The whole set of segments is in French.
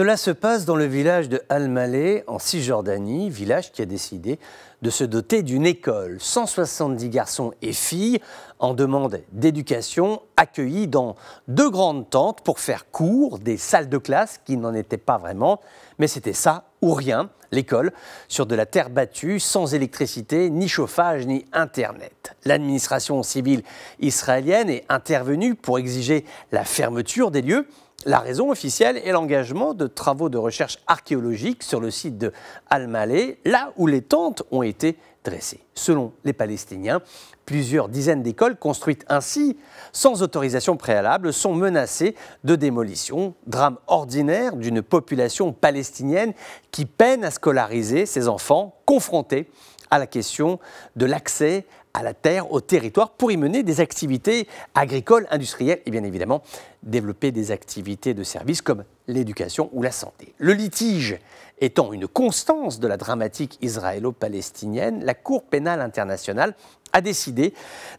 Cela se passe dans le village de al malé en Cisjordanie, village qui a décidé de se doter d'une école. 170 garçons et filles en demande d'éducation, accueillis dans deux grandes tentes pour faire cours, des salles de classe qui n'en étaient pas vraiment, mais c'était ça ou rien, l'école, sur de la terre battue, sans électricité, ni chauffage, ni Internet. L'administration civile israélienne est intervenue pour exiger la fermeture des lieux la raison officielle est l'engagement de travaux de recherche archéologique sur le site de Al-Malé, là où les tentes ont été dressées. Selon les Palestiniens, plusieurs dizaines d'écoles construites ainsi, sans autorisation préalable, sont menacées de démolition. Drame ordinaire d'une population palestinienne qui peine à scolariser ses enfants, confrontée à la question de l'accès à la terre, au territoire, pour y mener des activités agricoles, industrielles et bien évidemment développer des activités de services comme l'éducation ou la santé. Le litige étant une constance de la dramatique israélo-palestinienne, la Cour pénale internationale a décidé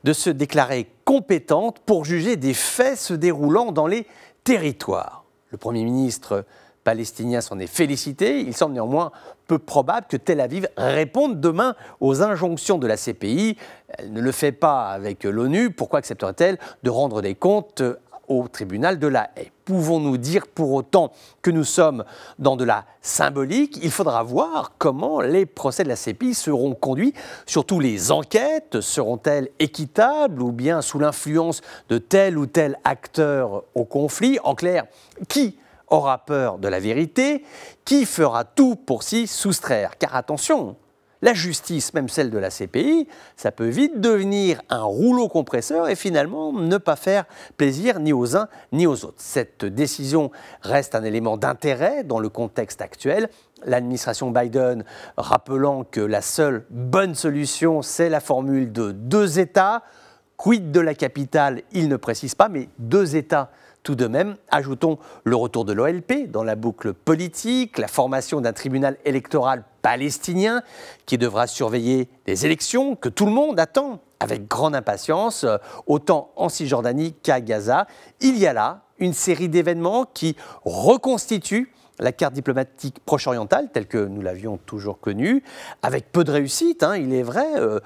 de se déclarer compétente pour juger des faits se déroulant dans les territoires. Le Premier ministre palestiniens s'en est félicité. Il semble néanmoins peu probable que Tel Aviv réponde demain aux injonctions de la CPI. Elle ne le fait pas avec l'ONU. Pourquoi accepterait-elle de rendre des comptes au tribunal de la haie Pouvons-nous dire pour autant que nous sommes dans de la symbolique Il faudra voir comment les procès de la CPI seront conduits, surtout les enquêtes, seront-elles équitables ou bien sous l'influence de tel ou tel acteur au conflit En clair, qui aura peur de la vérité, qui fera tout pour s'y soustraire. Car attention, la justice, même celle de la CPI, ça peut vite devenir un rouleau compresseur et finalement ne pas faire plaisir ni aux uns ni aux autres. Cette décision reste un élément d'intérêt dans le contexte actuel. L'administration Biden rappelant que la seule bonne solution, c'est la formule de deux États. Quid de la capitale, il ne précise pas, mais deux États tout de même, ajoutons le retour de l'OLP dans la boucle politique, la formation d'un tribunal électoral palestinien qui devra surveiller les élections que tout le monde attend avec grande impatience, euh, autant en Cisjordanie qu'à Gaza. Il y a là une série d'événements qui reconstituent la carte diplomatique proche-orientale, telle que nous l'avions toujours connue, avec peu de réussite, hein, il est vrai, euh,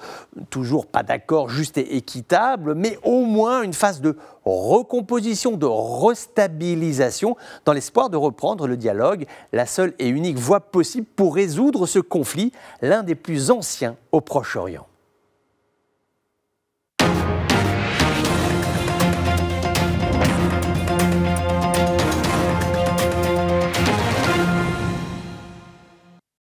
toujours pas d'accord juste et équitable, mais au moins une phase de recomposition, de restabilisation, dans l'espoir de reprendre le dialogue, la seule et unique voie possible pour résoudre ce conflit, l'un des plus anciens au Proche-Orient.